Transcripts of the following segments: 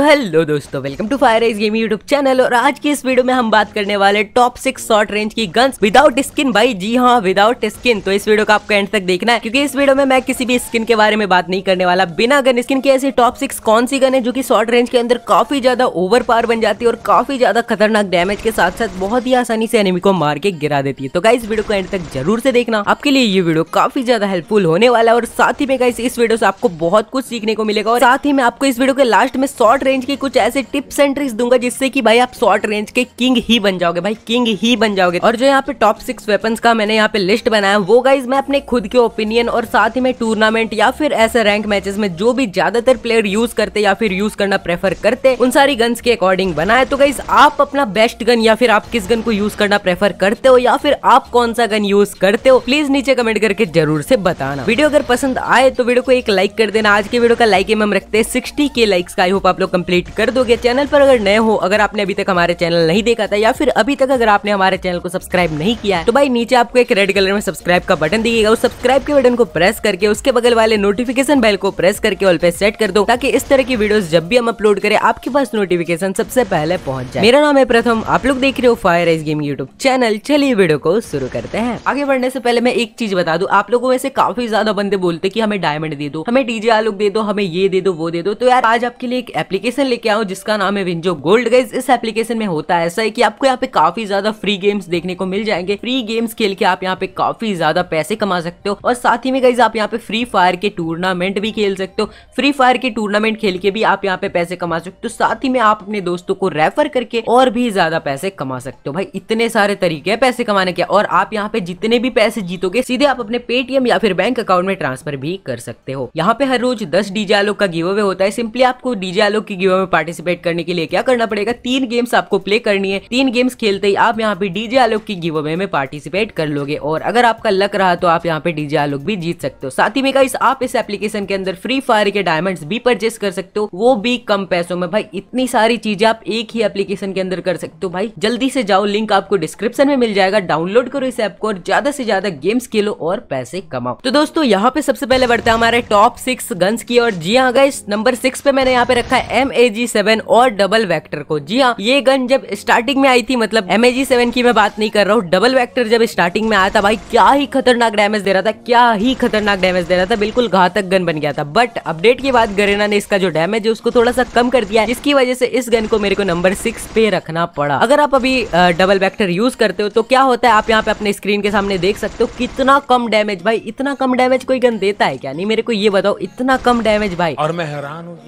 तो हेलो दोस्तों welcome to fire age game YouTube channel और आज की इस वीडियो में हम बात करने वाले टॉप सिक्स शॉर्ट रेंज की गन्स विदाउट स्किन भाई जी हाँ विदाउट स्किन तो इस वीडियो को आपको एंड तक देखना है क्योंकि इस वीडियो में मैं किसी भी स्किन के बारे में बात नहीं करने वाला बिना गन स्किन की ऐसी टॉप सिक्स कौन सी गन है जो की शॉर्ट रेंज के अंदर काफी ज्यादा ओवर पावर बन जाती है और काफी ज्यादा खतरनाक डैमेज के साथ साथ बहुत ही आसानी से एनिमी को मार के गिरा देती है तो गाइस वीडियो को एंड तक जरूर से देखना आपके लिए ये वीडियो काफी ज्यादा हेल्पफुल होने वाला है और साथ ही में गाइस इस वीडियो से आपको बहुत कुछ सीखने को मिलेगा और साथ ही में आपको इस वीडियो के लास्ट में शॉर्ट रेंज की कुछ ऐसे टिप्स एंड ट्रिक्स दूंगा जिससे कि भाई आप शॉर्ट रेंज के किंग ही बन जाओगे भाई किंग ही बन जाओगे और जो यहाँ पे टॉप सिक्स वेपन का मैंने यहाँ पे लिस्ट बनाया वो गाइज मैं अपने खुद के ओपिनियन और साथ ही में टूर्नामेंट या फिर ऐसे रैंक मैचेस में जो भी ज्यादातर प्लेयर यूज करते या फिर यूज करना प्रेफर करते उन सारी गन्स के अकॉर्डिंग बनाए तो गाइज आप अपना बेस्ट गन या फिर आप किस गन को यूज करना प्रेफर करते हो या फिर आप कौन सा गन यूज करते हो प्लीज नीचे कमेंट करके जरूर से बताना वीडियो अगर पसंद आए तो वीडियो को एक लाइक कर देना आज के वीडियो का लाइक एम हम रखते हैं सिक्सटी के लाइक्स का आई होप आप लोग कंप्लीट कर दोगे चैनल पर अगर नए हो अगर आपने अभी तक हमारे चैनल नहीं देखा था या फिर अभी तक अगर आपने हमारे चैनल को सब्सक्राइब नहीं किया तो भाई नीचे आपको एक रेड कलर में सब्सक्राइब का बटन दिएगा उस सब्सक्राइब के बटन को प्रेस करके उसके बगल वाले नोटिफिकेशन बेल को प्रेस करके ऑल पे सेट कर दो ताकि इस तरह की वीडियोस जब भी हम अपलोड करें आपके पास नोटिफिकेशन सबसे पहले पहुंच जाए मेरा नाम है प्रथम आप लोग देख रहे हो fire S game YouTube channel चलिए वीडियो को शुरू करते हैं आगे बढ़ने से पहले मैं एक चीज बता दू आप लोगों में से काफी ज्यादा बंदे बोलते की हमें डायमंड दे दो हमें डीजे आलोक दे दो हमें ये दे दो वो दे दो तो यार आज आपके लिए एक एप्लीकेशन एप्लीकेशन लेके आओ जिसका नाम है विंजो गोल्ड गाइज इस एप्लीकेशन में होता है ऐसा है कि आपको यहाँ पे काफी ज्यादा फ्री गेम्स देखने को मिल जाएंगे फ्री गेम्स खेल के आप यहाँ पे काफी ज्यादा पैसे कमा सकते हो और साथ ही में गाइज आप यहाँ पे फ्री फायर के टूर्नामेंट भी खेल सकते हो फ्री फायर के टूर्नामेंट खेल के भी आप यहाँ पे पैसे कमा सकते हो साथ ही में आप अपने दोस्तों को रेफर करके और भी ज्यादा पैसे कमा सकते हो भाई इतने सारे तरीके हैं पैसे कमाने के और आप यहाँ पे जितने भी पैसे जीतोगे सीधे आप अपने पेटीएम या फिर बैंक अकाउंट में ट्रांसफर भी कर सकते हो यहाँ पे हर रोज दस डीजे आलोक का गिव अवे होता है सिंपली आपको डीजे आलोक की गिव में पार्टिसिपेट करने के लिए क्या करना पड़ेगा तीन गेम्स आपको प्ले करनी है तीन गेम्स खेलते ही आप यहाँ पे डीजे आलोक की गिव में पार्टिसिपेट कर लोगे और अगर आपका लक रहा तो आप यहाँ पे डीजे आलोक भी जीत सकते हो साथ ही में गाइस आप इस एप्लीकेशन के अंदर फ्री फायर के डायमंड्स भी परचेस कर सकते हो वो भी कम पैसों में भाई इतनी सारी चीजें आप एक ही एप्लीकेशन के अंदर कर सकते हो भाई जल्दी से जाओ लिंक आपको डिस्क्रिप्शन में मिल जाएगा डाउनलोड करो इस ऐप को और ज्यादा से ज्यादा गेम्स खेलो और पैसे कमाओ तो दोस्तों यहाँ पे सबसे पहले बढ़ता है हमारे टॉप सिक्स गन्स की और जी हाँ गाइस नंबर सिक्स पे मैंने यहाँ पे रखा है एम ए जी सेवन और डबल वैक्टर को जी हाँ ये गन जब स्टार्टिंग में आई थी मतलब एम ए जी सेवन की मैं बात नहीं कर रहा हूँ डबल वैक्टर जब स्टार्टिंग में आया था भाई क्या ही खतरनाक डैमेज दे रहा था क्या ही खतरनाक डैमेज दे रहा था बिल्कुल घातक गन बन गया था बट अपडेट के बाद गरेना ने इसका जो डैमेज है उसको थोड़ा सा कम कर दिया जिसकी वजह से इस गन को मेरे को नंबर सिक्स पे रखना पड़ा अगर आप अभी डबल वैक्टर यूज करते हो तो क्या होता है आप यहाँ पे अपने स्क्रीन के सामने देख सकते हो कितना कम डैमेज भाई इतना कम डैमेज कोई गन देता है क्या नहीं मेरे को ये बताओ इतना कम डैमेज भाई और मैं हैरान हूँ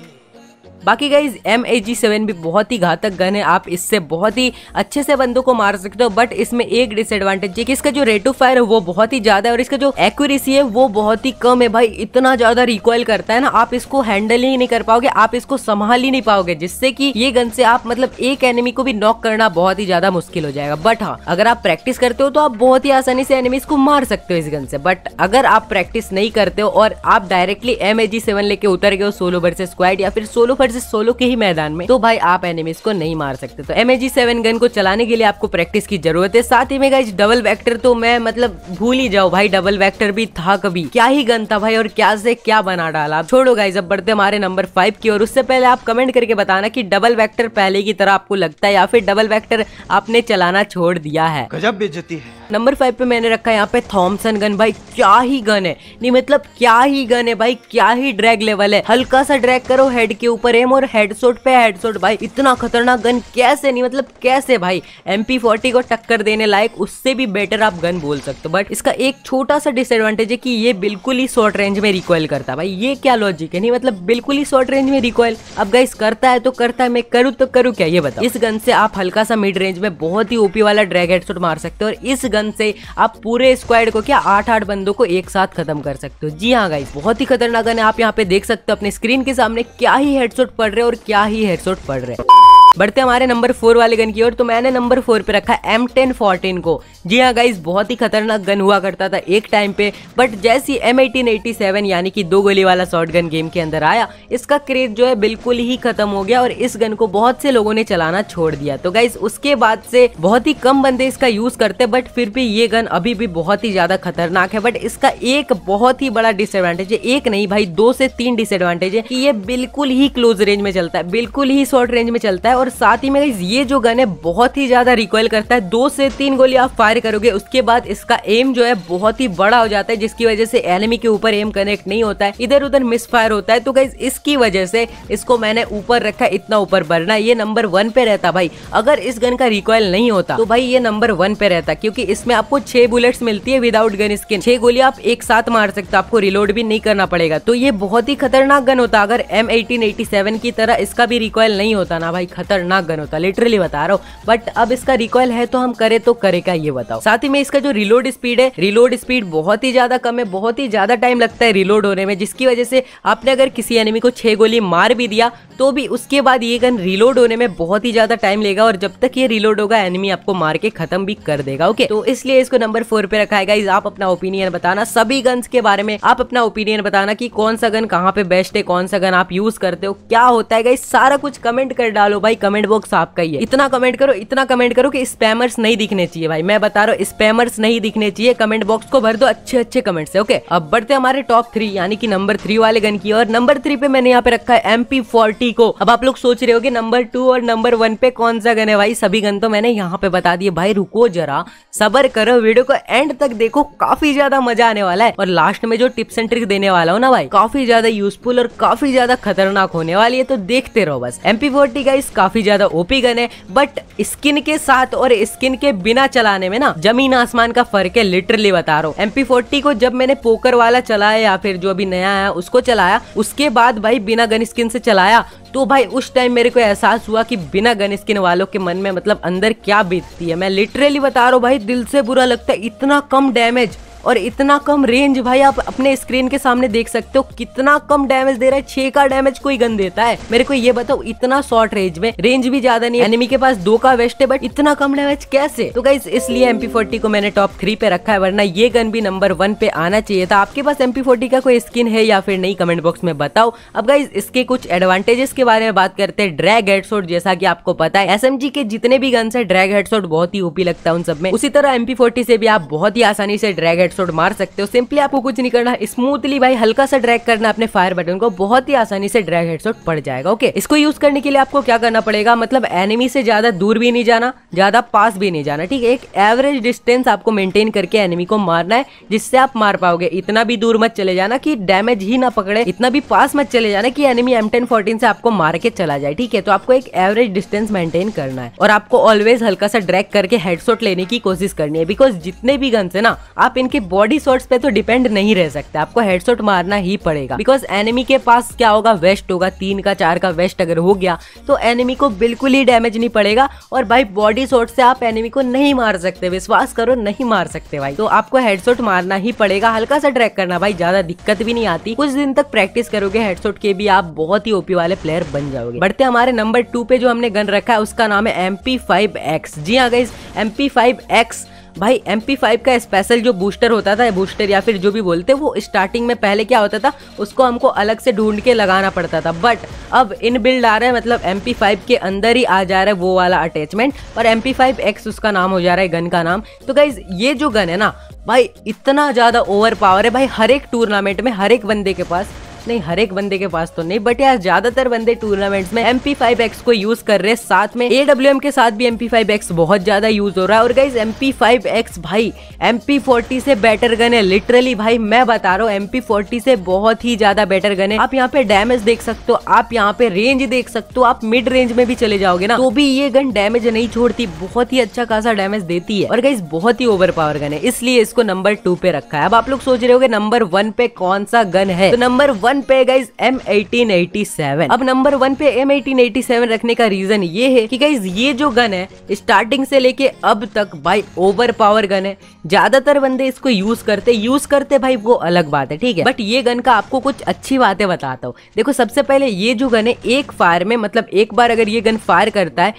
बाकी guys M A G seven भी बहुत ही घातक गन है आप इससे बहुत ही अच्छे से बंदों को मार सकते हो बट इसमें एक डिसएडवांटेज है कि इसका जो रेट ऑफ फायर है वो बहुत ही ज्यादा है और इसका जो एक्यूरेसी है वो बहुत ही कम है भाई इतना ज्यादा रिकॉयल करता है ना आप इसको हैंडल ही नहीं कर पाओगे आप इसको संभाल ही नहीं पाओगे जिससे कि ये गन से आप मतलब एक एनिमी को भी नॉक करना बहुत ही ज्यादा मुश्किल हो जाएगा बट हाँ अगर आप प्रैक्टिस करते हो तो आप बहुत ही आसानी से एनिमीज को मार सकते हो इस गन से बट अगर आप प्रैक्टिस नहीं करते हो और आप directly M A G seven लेके उतर गए हो सोलो वर्सेज स्क्वाइड या फिर सोलो भर से सोलो के ही मैदान में तो भाई आप एनिमीज को नहीं मार सकते तो एम सेवन गन को चलाने के लिए आपको प्रैक्टिस की जरूरत है साथ ही में गाइज डबल वैक्टर तो मैं मतलब भूल ही जाओ भाई डबल वैक्टर भी था कभी क्या ही गन था भाई और क्या से क्या बना डाला आप छोड़ो गाइज अब बढ़ते हमारे नंबर फाइव की और उससे पहले आप कमेंट करके बताना की डबल वैक्टर पहले की तरह आपको लगता है या फिर डबल वैक्टर आपने चलाना छोड़ दिया है गजब बेचती है नंबर फाइव पे मैंने रखा है यहाँ पे थॉमसन गन भाई क्या ही गन है नहीं मतलब क्या ही गन है भाई क्या ही ड्रैग लेवल है हल्का सा ड्रैग करो हेड के ऊपर एम और हेडशॉट पे हेडशॉट भाई इतना खतरनाक गन कैसे नहीं मतलब कैसे भाई एम को टक्कर देने लायक उससे भी बेटर आप गन बोल सकते हो बट इसका एक छोटा सा डिसएडवांटेज है की ये बिल्कुल ही शॉर्ट रेंज में रिकॉयल करता है भाई ये क्या लॉजिक है नहीं मतलब बिल्कुल ही शॉर्ट रेंज में रिकॉयल अब गाइस करता है तो करता है मैं करूँ तो करूँ क्या ये बताओ इस गन से आप हल्का सा मिड रेंज में बहुत ही ओपी वाला ड्रैग हेडसोट मार सकते हो और इस गन से आप पूरे स्क्वाड को क्या आठ आठ बंदों को एक साथ खत्म कर सकते हो जी हाँ गाइस बहुत ही खतरनाक गन है आप यहाँ पे देख सकते हो अपने स्क्रीन के सामने क्या ही हेडसोट पड़ रहे और क्या ही हेडसोट पड़ रहे बढ़ते हमारे नंबर फोर वाले गन की ओर तो मैंने नंबर फोर पे रखा एम टेन फोर्टीन को जी हाँ गाइज बहुत ही खतरनाक गन हुआ करता था एक टाइम पे बट जैसी एम एटीन एटी सेवन यानी कि दो गोली वाला शॉर्ट गन गेम के अंदर आया इसका क्रेज जो है बिल्कुल ही खत्म हो गया और इस गन को बहुत से लोगों ने चलाना छोड़ दिया तो गाइज उसके बाद से बहुत ही कम बंदे इसका यूज करते बट फिर भी ये गन अभी भी बहुत ही ज्यादा खतरनाक है बट इसका एक बहुत ही बड़ा डिसएडवांटेज है एक नहीं भाई दो से तीन डिसएडवांटेज है कि ये बिल्कुल ही क्लोज रेंज में चलता है बिल्कुल ही शॉर्ट रेंज में चलता है और साथ ही में ये जो गन है बहुत ही ज़्यादा रिकॉयल करता है दो से तीन गोली आप फायर करोगे उसके बाद इसका एम जो है बहुत ही बड़ा हो जाता है जिसकी वजह से एनिमी के ऊपर एम कनेक्ट नहीं होता है इधर उधर मिस फायर होता है तो गाइज इसकी वजह से इसको मैंने ऊपर रखा इतना ऊपर बढ़ना ये नंबर वन पे रहता भाई अगर इस गन का रिकॉयल नहीं होता तो भाई ये नंबर वन पे रहता क्योंकि इसमें आपको छह बुलेट्स मिलती है विदाउट गन स्किन छह गोली आप एक साथ मार सकते हो आपको रिलोड भी नहीं करना पड़ेगा तो ये बहुत ही खतरनाक गन होता अगर एम एटीन की तरह इसका भी रिकॉयल नहीं होता ना भाई खतर खतरनाक गन होता लिटरली बता रहा हूँ बट अब इसका रिकॉयल है तो हम करे तो करे का ये बताओ साथ ही में इसका जो रिलोड स्पीड है रिलोड स्पीड बहुत ही ज्यादा कम है बहुत ही ज्यादा टाइम लगता है रिलोड होने में जिसकी वजह से आपने अगर किसी एनिमी को छह गोली मार भी दिया तो भी उसके बाद ये गन रिलोड होने में बहुत ही ज्यादा टाइम लेगा और जब तक ये रिलोड होगा एनिमी आपको मार के खत्म भी कर देगा ओके तो इसलिए इसको नंबर फोर पे रखा है आप अपना ओपिनियन बताना सभी गन्स के बारे में आप अपना ओपिनियन बताना कि कौन सा गन कहाँ पे बेस्ट है कौन सा गन आप यूज करते हो क्या होता है सारा कुछ कमेंट कर डालो भाई कमेंट बॉक्स आपका ही है इतना कमेंट करो इतना कमेंट करो कि स्पैमर्स नहीं दिखने चाहिए भाई मैं बता रहा हूँ स्पैमर्स नहीं दिखने चाहिए कमेंट बॉक्स को भर दो अच्छे अच्छे कमेंट से ओके अब बढ़ते हमारे टॉप थ्री यानी कि नंबर थ्री वाले गन की और नंबर थ्री पे मैंने यहाँ पे रखा है एम को अब आप लोग सोच रहे हो नंबर टू और नंबर वन पे कौन सा गन है भाई सभी गन तो मैंने यहाँ पे बता दिए भाई रुको जरा सबर करो वीडियो को एंड तक देखो काफी ज्यादा मजा आने वाला है और लास्ट में जो टिप्स एंड ट्रिक देने वाला हूँ ना भाई काफी ज्यादा यूजफुल और काफी ज्यादा खतरनाक होने वाली है तो देखते रहो बस एम पी फोर्टी का काफी ज्यादा ओपी गन है बट स्किन के साथ और स्किन के बिना चलाने में ना जमीन आसमान का फर्क है लिटरली बता रहा हूँ एमपी फोर्टी को जब मैंने पोकर वाला चलाया या फिर जो अभी नया आया उसको चलाया उसके बाद भाई बिना गन स्किन से चलाया तो भाई उस टाइम मेरे को एहसास हुआ कि बिना गन स्किन वालों के मन में मतलब अंदर क्या बीतती है मैं लिटरली बता रहा हूँ भाई दिल से बुरा लगता है इतना कम डैमेज और इतना कम रेंज भाई आप अपने स्क्रीन के सामने देख सकते हो कितना कम डैमेज दे रहा है छे का डैमेज कोई गन देता है मेरे को ये बताओ इतना शॉर्ट रेंज में रेंज भी ज्यादा नहीं एनिमी के पास दो का वेस्ट है बट इतना कम डैमेज कैसे तो गाइज इसलिए एमपी फोर्टी को मैंने टॉप थ्री पे रखा है वरना ये गन भी नंबर वन पे आना चाहिए था आपके पास एम फोर्टी का कोई स्किन है या फिर नहीं कमेंट बॉक्स में बताओ अब गाइज इसके कुछ एडवांटेजेस के बारे में बात करते हैं ड्रैग हेडसोट जैसा की आपको पता है एस के जितने भी गन्स है ड्रैग हेडसोट बहुत ही ओपी लगता है उन सब में उसी तरह एमपी से भी आप बहुत ही आसानी से ड्रैग हेड हेडशॉट मार सकते हो सिंपली आपको कुछ नहीं करना स्मूथली भाई हल्का सा ड्रैग करना अपने फायर बटन को बहुत ही आसानी से ड्रैग हेडशॉट पड़ जाएगा ओके इसको यूज करने के लिए आपको क्या करना पड़ेगा मतलब एनिमी से ज्यादा दूर भी नहीं जाना ज्यादा पास भी नहीं जाना ठीक है एक एवरेज डिस्टेंस आपको मेंटेन करके एनिमी को मारना है जिससे आप मार पाओगे इतना भी दूर मत चले जाना कि डैमेज ही ना पकड़े इतना भी पास मत चले जाना कि एनिमी एम टेन फोर्टीन से आपको मार के चला जाए ठीक है तो आपको एक एवरेज डिस्टेंस मेंटेन करना है और आपको ऑलवेज हल्का सा ड्रैग करके हेडशॉट लेने की कोशिश करनी है बिकॉज जितने भी गन्स है ना आप इनके बॉडी शॉट्स पे तो डिपेंड नहीं रह सकता आपको हेडशॉट मारना ही पड़ेगा बिकॉज एनिमी के पास क्या होगा वेस्ट होगा तीन का चार का वेस्ट अगर हो गया तो एनिमी को बिल्कुल ही डैमेज नहीं पड़ेगा और भाई बॉडी शॉर्ट से आप एनिमी को नहीं मार सकते विश्वास करो नहीं मार सकते भाई तो आपको हेडशॉट मारना ही पड़ेगा हल्का सा ट्रैक करना भाई ज्यादा दिक्कत भी नहीं आती कुछ दिन तक प्रैक्टिस करोगे हेडशॉट के भी आप बहुत ही ओपी वाले प्लेयर बन जाओगे बढ़ते हमारे नंबर टू पे जो हमने गन रखा है उसका नाम है एम पी फाइव एक्स जी हाँ गई एम पी फाइव एक्स भाई एम का स्पेशल जो बूस्टर होता था बूस्टर या फिर जो भी बोलते वो स्टार्टिंग में पहले क्या होता था उसको हमको अलग से ढूंढ के लगाना पड़ता था बट अब इन बिल्ड आ रहा है मतलब एम के अंदर ही आ जा रहा है वो वाला अटैचमेंट और एम एक्स उसका नाम हो जा रहा है गन का नाम तो गाइज ये जो गन है ना भाई इतना ज़्यादा ओवर पावर है भाई हर एक टूर्नामेंट में हर एक बंदे के पास नहीं हर एक बंदे के पास तो नहीं बट यार ज्यादातर बंदे टूर्नामेंट्स में एम पी फाइव एक्स को यूज कर रहे साथ में एडब्ल्यू के साथ भी एम पी फाइव एक्स बहुत ज्यादा यूज हो रहा है और guys M P five X भाई एम पी फोर्टी से बेटर गन है लिटरली भाई मैं बता रहा हूँ एम पी फोर्टी से बहुत ही ज्यादा बेटर गन है आप यहाँ पे डैमेज देख सकते हो आप यहाँ पे रेंज देख सकते हो आप मिड रेंज में भी चले जाओगे ना तो भी ये गन डैमेज नहीं छोड़ती बहुत ही अच्छा खासा डैमेज देती है और गाइज बहुत ही ओवर पावर गन है इसलिए इसको नंबर टू पे रखा है अब आप लोग सोच रहे हो नंबर वन पे कौन सा गन है तो नंबर वन वन पे गाइज एम एटीन अब नंबर वन पे एम एटीन रखने का रीजन ये है कि गाइज ये जो गन है स्टार्टिंग से लेके अब तक भाई ओवर पावर गन है ज्यादातर बंदे इसको यूज करते यूज करते भाई वो अलग बात है ठीक है बट ये गन का आपको कुछ अच्छी बातें बताता हूँ देखो सबसे पहले ये जो गन है एक फायर में मतलब एक बार अगर ये गन फायर करता है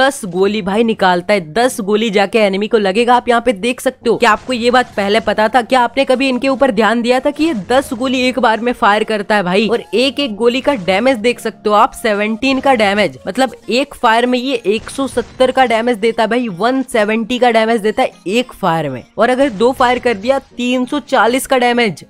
दस गोली भाई निकालता है दस गोली जाके एनिमी को लगेगा आप यहाँ पे देख सकते हो क्या आपको ये बात पहले पता था क्या आपने कभी इनके ऊपर ध्यान दिया था कि ये दस गोली एक बार में फायर कर करता है भाई और एक एक गोली का डैमेज देख सकते हो आप सेवनटीन का डैमेज मतलब एक फायर में ये 170 का डैमेज देता है भाई 170 का डैमेज देता है एक फायर में और अगर दो फायर कर दिया 340 का डैमेज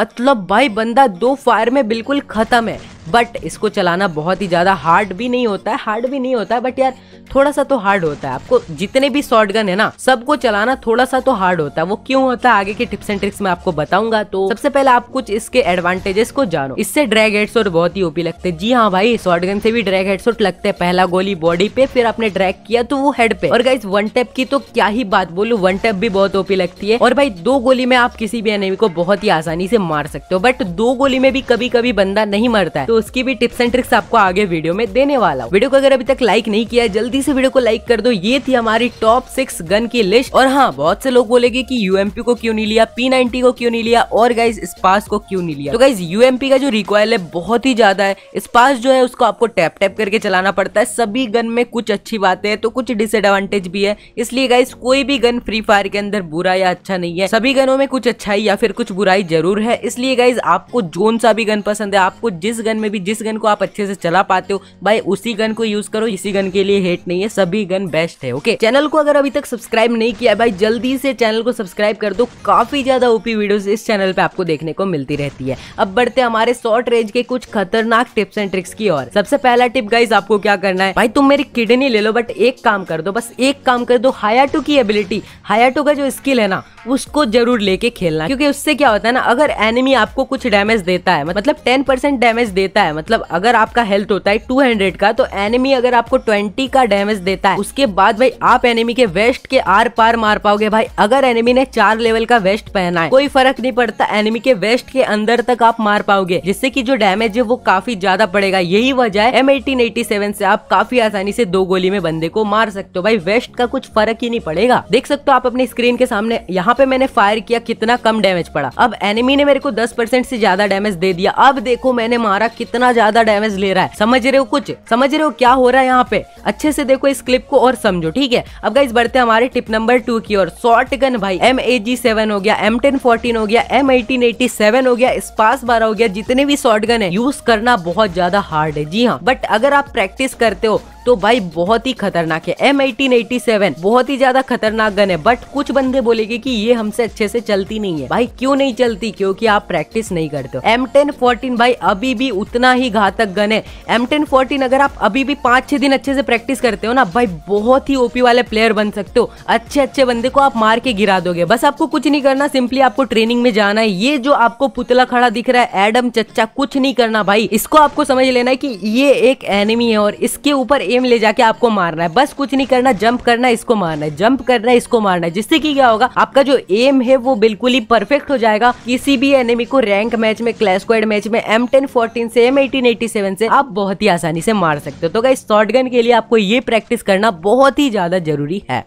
मतलब भाई बंदा दो फायर में बिल्कुल खत्म है बट इसको चलाना बहुत ही ज्यादा हार्ड भी नहीं होता है हार्ड भी नहीं होता है बट यार थोड़ा सा तो हार्ड होता है आपको जितने भी शॉर्ट है ना सबको चलाना थोड़ा सा तो हार्ड होता है वो क्यों होता है आगे के टिप्स एंड ट्रिक्स में आपको बताऊंगा तो सबसे पहले आप कुछ इसके एडवांटेजेस को जानो इससे ड्रैग शोट बहुत ही ओपी लगते हैं जी हाँ भाई शॉर्ट से भी ड्रैग हेडशॉट लगते हैं पहला गोली बॉडी पे फिर आपने ड्रैग किया तो वो हेड पे और गाइज वन टैप की तो क्या ही बात बोलू वन टैप भी बहुत ओपी लगती है और भाई दो गोली में आप किसी भी एनिमी को बहुत ही आसानी से मार सकते हो बट दो गोली में भी कभी कभी बंदा नहीं मरता है तो उसकी भी टिप्स एंड ट्रिक्स आपको आगे वीडियो में देने वाला वीडियो को अगर अभी तक लाइक नहीं किया जल्दी जल्दी से वीडियो को लाइक कर दो ये थी हमारी टॉप सिक्स गन की लिस्ट और हाँ बहुत से लोग बोलेगे की यूएमपी को क्यों नहीं लिया पी नाइनटी को क्यों नहीं लिया और गाइज स्पास को क्यों नहीं लिया तो गाइज यूएमपी का जो रिक्वायल है बहुत ही ज्यादा है स्पास जो है उसको आपको टैप टैप करके चलाना पड़ता है सभी गन में कुछ अच्छी बातें हैं तो कुछ डिसएडवांटेज भी है इसलिए गाइज कोई भी गन फ्री फायर के अंदर बुरा या अच्छा नहीं है सभी गनों में कुछ अच्छाई या फिर कुछ बुराई जरूर है इसलिए गाइज आपको जोन सा भी गन पसंद है आपको जिस गन में भी जिस गन को आप अच्छे से चला पाते हो भाई उसी गन को यूज करो इसी गन के लिए हेट नहीं है सभी गन बेस्ट है ओके चैनल को अगर अभी तक सब्सक्राइब नहीं किया भाई जल्दी से चैनल को सब्सक्राइब कर दो काफी ज्यादा ओपी वीडियोस इस चैनल पे आपको देखने को मिलती रहती है अब बढ़ते हमारे शॉर्ट रेंज के कुछ खतरनाक टिप्स एंड ट्रिक्स की और सबसे पहला टिप गाइज आपको क्या करना है भाई तुम मेरी किडनी ले लो बट एक काम कर दो बस एक काम कर दो हायाटो की एबिलिटी हायाटो का जो स्किल है ना उसको जरूर लेके खेलना क्योंकि उससे क्या होता है ना अगर एनिमी आपको कुछ डैमेज देता है मतलब टेन परसेंट डैमेज देता है मतलब अगर आपका हेल्थ होता है टू हंड्रेड का तो एनिमी अगर आपको ट्वेंटी का डैमेज देता है उसके बाद भाई आप एनिमी के वेस्ट के आर पार मार पाओगे भाई अगर एनिमी ने चार लेवल का वेस्ट पहना है कोई फर्क नहीं पड़ता एनिमी के वेस्ट के अंदर तक आप मार पाओगे जिससे की जो डैमेज है वो काफी ज्यादा पड़ेगा यही वजह है एम एटीन एटी सेवन से आप काफी आसानी से दो गोली में बंदे को मार सकते हो भाई वेस्ट का कुछ फर्क ही नहीं पड़ेगा देख सकते हो आप अपनी स्क्रीन के सामने यहाँ पे मैंने फायर किया कितना कम डैमेज पड़ा अब एनिमी ने मेरे को दस परसेंट से ज्यादा डैमेज दे दिया अब देखो मैंने मारा कितना ज्यादा डैमेज ले रहा है समझ रहे हो कुछ समझ रहे हो क्या हो रहा है यहाँ पे अच्छे से से देखो इस क्लिप को और समझो ठीक है अब गाइज बढ़ते हमारे टिप नंबर टू की और शॉर्ट गन भाई एम ए जी सेवन हो गया एम टेन फोर्टीन हो गया एम एटीन एटी सेवन हो गया स्पास बारह हो गया जितने भी शॉर्ट गन है यूज करना बहुत ज्यादा हार्ड है जी हाँ बट अगर आप प्रैक्टिस करते हो तो भाई बहुत ही खतरनाक है एम एटीन एटी सेवन बहुत ही ज्यादा खतरनाक गन है बट कुछ बंदे बोलेगे की ये हमसे अच्छे से चलती नहीं है भाई क्यों नहीं चलती क्योंकि आप प्रैक्टिस नहीं करते हो एम टेन फोर्टीन भाई अभी भी उतना ही घातक गन है एम टेन फोर्टीन अगर आप अभी भी पांच छह दिन अच्छे से प्रैक्टिस करते हो ना भाई बहुत ही ओपी वाले प्लेयर बन सकते हो अच्छे अच्छे बंदे को आप मार के गिरा दोगे बस आपको कुछ नहीं करना सिंपली आपको ट्रेनिंग में जाना है ये जो आपको पुतला खड़ा दिख रहा है एडम चच्चा कुछ नहीं करना भाई इसको आपको समझ लेना है कि ये एक एनिमी है और इसके ऊपर एम ले जाके आपको मारना है बस कुछ नहीं करना जंप करना इसको मारना है जंप करना है इसको मारना है जिससे की क्या होगा आपका जो एम है वो बिल्कुल ही परफेक्ट हो जाएगा किसी भी एनिमी को रैंक मैच में क्लैश मैच में एम टेन फोर्टीन से एम एटीन एटी सेवन से आप बहुत ही आसानी से मार सकते हो तो क्या शॉर्ट गन के लिए आपको ये प्रैक्टिस करना बहुत ही ज्यादा जरूरी है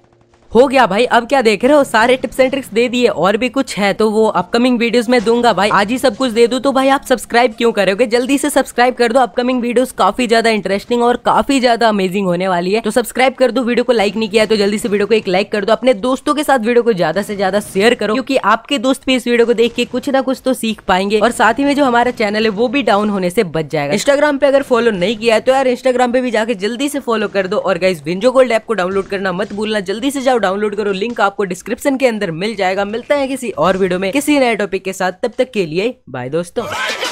हो गया भाई अब क्या देख रहे हो सारे टिप्स एंड ट्रिक्स दे दिए और भी कुछ है तो वो अपकमिंग वीडियोस में दूंगा भाई आज ही सब कुछ दे दू तो भाई आप सब्सक्राइब क्यों करोगे जल्दी से सब्सक्राइब कर दो अपकमिंग वीडियोस काफी ज्यादा इंटरेस्टिंग और काफी ज्यादा अमेजिंग होने वाली है तो सब्सक्राइब कर दो वीडियो को लाइक नहीं किया तो जल्दी से वीडियो को एक लाइक कर दो अपने दोस्तों के साथ वीडियो को ज्यादा से ज्यादा शेयर करो क्योंकि आपके दोस्त भी इस वीडियो को देख के कुछ ना कुछ तो सीख पाएंगे और साथ ही में जो हमारा चैनल है वो भी डाउन होने से बच जाएगा इंस्टाग्राम पे अगर फॉलो नहीं किया है तो यार इंस्टाग्राम पे भी जाकर जल्दी से फॉलो कर दो और गाइज विंजो गोल्ड ऐप को डाउनलोड करना मत भूलना जल्दी से जाओ डाउनलोड करो लिंक आपको डिस्क्रिप्शन के अंदर मिल जाएगा मिलता है किसी और वीडियो में किसी नए टॉपिक के साथ तब तक के लिए बाय दोस्तों